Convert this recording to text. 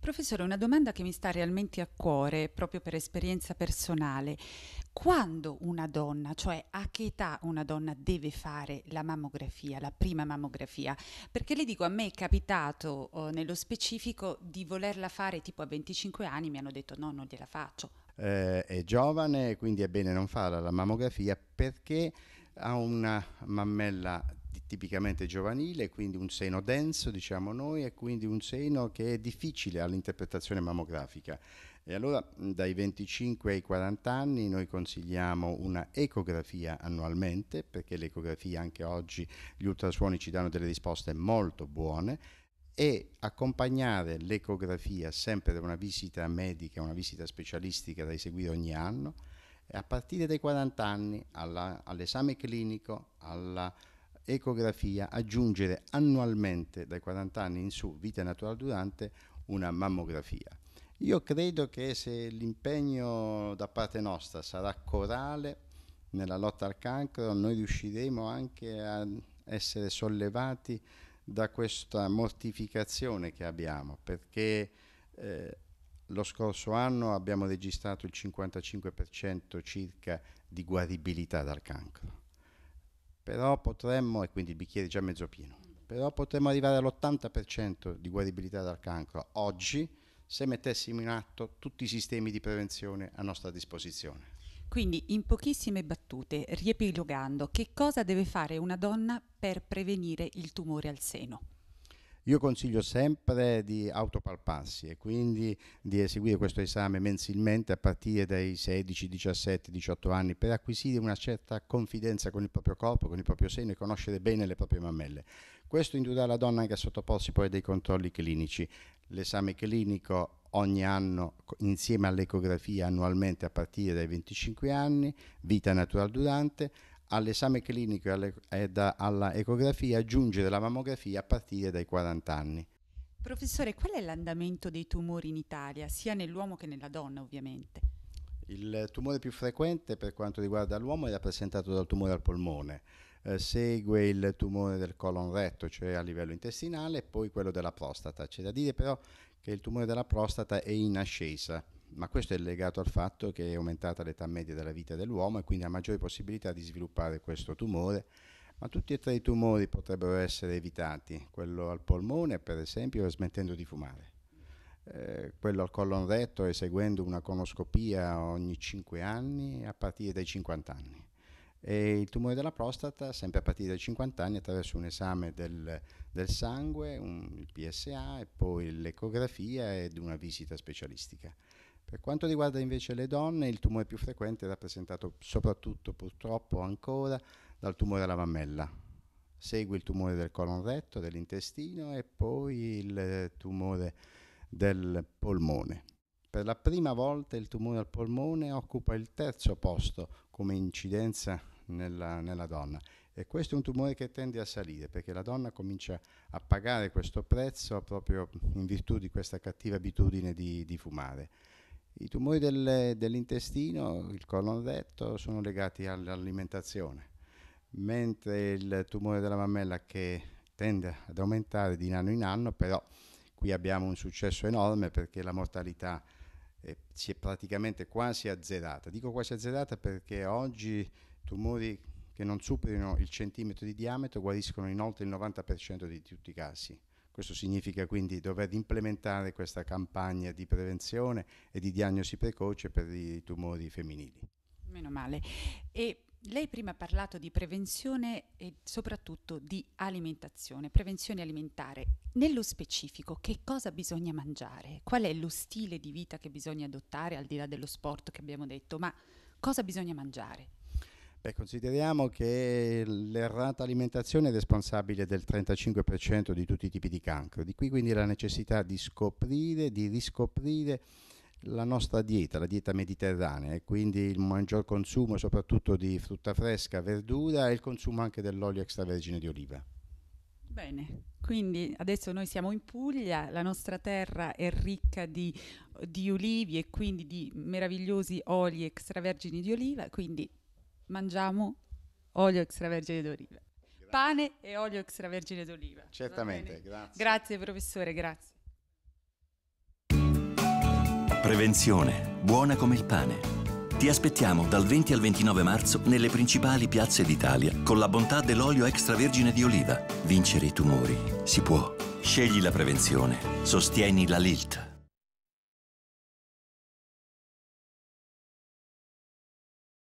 Professore, una domanda che mi sta realmente a cuore, proprio per esperienza personale. Quando una donna, cioè a che età una donna deve fare la mammografia, la prima mammografia? Perché le dico, a me è capitato eh, nello specifico di volerla fare tipo a 25 anni, mi hanno detto no, non gliela faccio. Eh, è giovane, quindi è bene non farla la mammografia perché ha una mammella tipicamente giovanile, quindi un seno denso, diciamo noi, e quindi un seno che è difficile all'interpretazione mammografica. E allora dai 25 ai 40 anni noi consigliamo una ecografia annualmente, perché l'ecografia anche oggi, gli ultrasuoni ci danno delle risposte molto buone, e accompagnare l'ecografia sempre da una visita medica, una visita specialistica da eseguire ogni anno, e a partire dai 40 anni all'esame clinico, alla ecografia, aggiungere annualmente dai 40 anni in su, vita naturale durante, una mammografia. Io credo che se l'impegno da parte nostra sarà corale nella lotta al cancro, noi riusciremo anche a essere sollevati da questa mortificazione che abbiamo, perché eh, lo scorso anno abbiamo registrato il 55% circa di guaribilità dal cancro però potremmo, e quindi il bicchiere è già mezzo pieno, però potremmo arrivare all'80% di guaribilità dal cancro oggi se mettessimo in atto tutti i sistemi di prevenzione a nostra disposizione. Quindi, in pochissime battute, riepilogando, che cosa deve fare una donna per prevenire il tumore al seno? Io consiglio sempre di autopalparsi e quindi di eseguire questo esame mensilmente a partire dai 16, 17, 18 anni per acquisire una certa confidenza con il proprio corpo, con il proprio seno e conoscere bene le proprie mammelle. Questo indurrà la donna anche a sottoporsi poi a dei controlli clinici. L'esame clinico ogni anno insieme all'ecografia annualmente a partire dai 25 anni, vita natural durante, all'esame clinico e alla ecografia giunge la mammografia a partire dai 40 anni. Professore, qual è l'andamento dei tumori in Italia, sia nell'uomo che nella donna ovviamente? Il tumore più frequente per quanto riguarda l'uomo è rappresentato dal tumore al polmone, eh, segue il tumore del colon retto, cioè a livello intestinale, e poi quello della prostata. C'è da dire però che il tumore della prostata è in ascesa ma questo è legato al fatto che è aumentata l'età media della vita dell'uomo e quindi ha maggiori possibilità di sviluppare questo tumore, ma tutti e tre i tumori potrebbero essere evitati, quello al polmone per esempio smettendo di fumare, eh, quello al colon retto eseguendo una conoscopia ogni 5 anni a partire dai 50 anni e il tumore della prostata sempre a partire dai 50 anni attraverso un esame del, del sangue, un, il PSA e poi l'ecografia ed una visita specialistica. Per quanto riguarda invece le donne, il tumore più frequente è rappresentato soprattutto, purtroppo ancora, dal tumore alla mammella. Segue il tumore del colon retto, dell'intestino e poi il tumore del polmone. Per la prima volta il tumore al polmone occupa il terzo posto come incidenza nella, nella donna e questo è un tumore che tende a salire perché la donna comincia a pagare questo prezzo proprio in virtù di questa cattiva abitudine di, di fumare. I tumori del, dell'intestino, il colon retto, sono legati all'alimentazione, mentre il tumore della mammella che tende ad aumentare di anno in anno, però qui abbiamo un successo enorme perché la mortalità eh, si è praticamente quasi azzerata. Dico quasi azzerata perché oggi tumori che non superino il centimetro di diametro guariscono in oltre il 90% di tutti i casi. Questo significa quindi dover implementare questa campagna di prevenzione e di diagnosi precoce per i tumori femminili. Meno male. E lei prima ha parlato di prevenzione e soprattutto di alimentazione, prevenzione alimentare. Nello specifico, che cosa bisogna mangiare? Qual è lo stile di vita che bisogna adottare, al di là dello sport che abbiamo detto, ma cosa bisogna mangiare? Beh, consideriamo che l'errata alimentazione è responsabile del 35% di tutti i tipi di cancro, di qui quindi la necessità di scoprire, di riscoprire la nostra dieta, la dieta mediterranea e quindi il maggior consumo soprattutto di frutta fresca, verdura e il consumo anche dell'olio extravergine di oliva. Bene, quindi adesso noi siamo in Puglia, la nostra terra è ricca di, di ulivi e quindi di meravigliosi oli extravergini di oliva, quindi mangiamo olio extravergine d'oliva. Grazie. Pane e olio extravergine d'oliva. Certamente, grazie. Grazie professore, grazie. Prevenzione, buona come il pane. Ti aspettiamo dal 20 al 29 marzo nelle principali piazze d'Italia con la bontà dell'olio extravergine di oliva. Vincere i tumori si può. Scegli la prevenzione. Sostieni la LILT.